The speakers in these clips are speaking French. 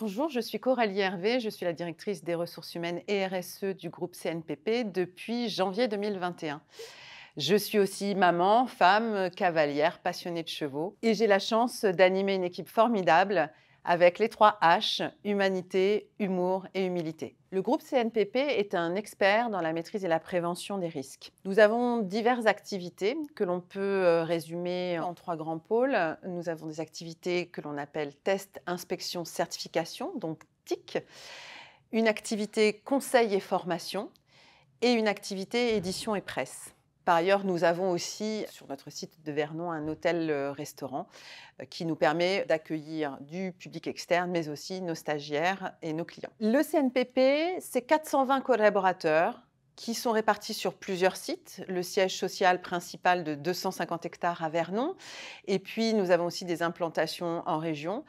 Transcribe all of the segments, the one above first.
Bonjour, je suis Coralie Hervé, je suis la directrice des ressources humaines et RSE du groupe CNPP depuis janvier 2021. Je suis aussi maman, femme, cavalière, passionnée de chevaux et j'ai la chance d'animer une équipe formidable avec les trois H, humanité, humour et humilité. Le groupe CNPP est un expert dans la maîtrise et la prévention des risques. Nous avons diverses activités que l'on peut euh, résumer en trois grands pôles. Nous avons des activités que l'on appelle test, inspection, certification, donc TIC, une activité conseil et formation et une activité édition et presse. Par ailleurs, nous avons aussi sur notre site de Vernon un hôtel-restaurant euh, euh, qui nous permet d'accueillir du public externe, mais aussi nos stagiaires et nos clients. Le CNPP, c'est 420 collaborateurs qui sont répartis sur plusieurs sites, le siège social principal de 250 hectares à Vernon, et puis nous avons aussi des implantations en région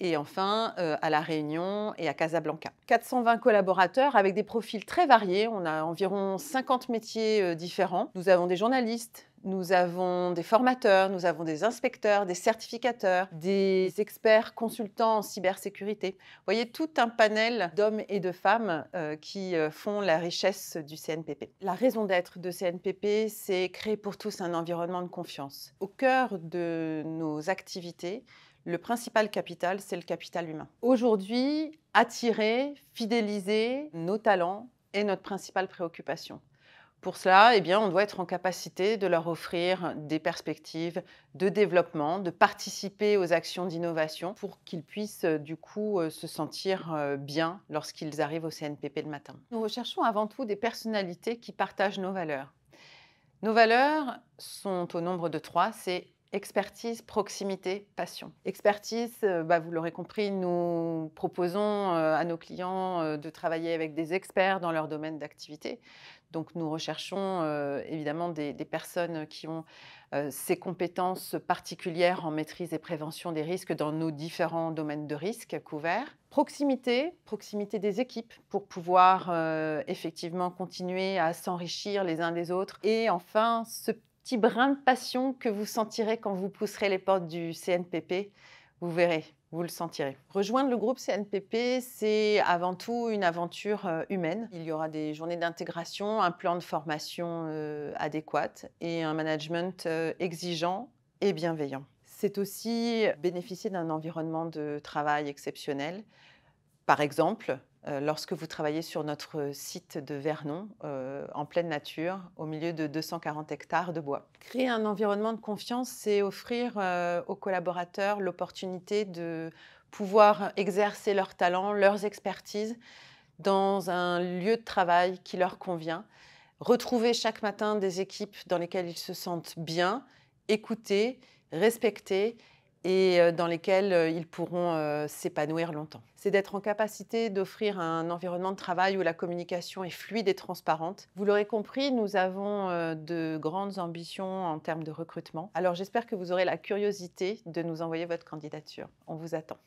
et enfin euh, à La Réunion et à Casablanca. 420 collaborateurs avec des profils très variés. On a environ 50 métiers euh, différents. Nous avons des journalistes, nous avons des formateurs, nous avons des inspecteurs, des certificateurs, des experts consultants en cybersécurité. Vous voyez tout un panel d'hommes et de femmes euh, qui font la richesse du CNPP. La raison d'être de CNPP, c'est créer pour tous un environnement de confiance. Au cœur de nos activités, le principal capital, c'est le capital humain. Aujourd'hui, attirer, fidéliser nos talents est notre principale préoccupation. Pour cela, eh bien, on doit être en capacité de leur offrir des perspectives de développement, de participer aux actions d'innovation pour qu'ils puissent euh, du coup euh, se sentir euh, bien lorsqu'ils arrivent au CNPP le matin. Nous recherchons avant tout des personnalités qui partagent nos valeurs. Nos valeurs sont au nombre de trois, c'est Expertise, proximité, passion. Expertise, euh, bah, vous l'aurez compris, nous proposons euh, à nos clients euh, de travailler avec des experts dans leur domaine d'activité. Donc nous recherchons évidemment des, personnes qui ont ces compétences particulières en maîtrise et prévention des risques dans nos différents domaines de risque couverts. Proximité, proximité des équipes pour pouvoir effectivement continuer à s'enrichir les uns des autres. Et enfin, ce brin de passion que vous sentirez quand vous pousserez les portes du CNPP. Vous verrez, vous le sentirez. Rejoindre le groupe CNPP, c'est avant tout une aventure euh, humaine. Il y aura des journées d'intégration, un plan de formation euh, adéquat et un management euh, exigeant et bienveillant. C'est aussi bénéficier d'un environnement de travail exceptionnel. Par exemple, euh, lorsque vous travaillez sur notre site de Vernon, euh, en pleine nature, au milieu de 240 hectares de bois. Créer un environnement de confiance, c'est offrir euh, aux collaborateurs l'opportunité de pouvoir exercer leurs talents, leurs expertises dans un lieu de travail qui leur convient, retrouver chaque matin des équipes dans lesquelles ils se sentent bien, écoutés, respectés et euh, dans lesquels euh, ils pourront euh, s'épanouir longtemps. C'est d'être en capacité d'offrir un environnement de travail où la communication est fluide et transparente. Vous l'aurez compris, nous avons de grandes ambitions en termes de recrutement. Alors j'espère que vous aurez la curiosité de nous envoyer votre candidature. On vous attend.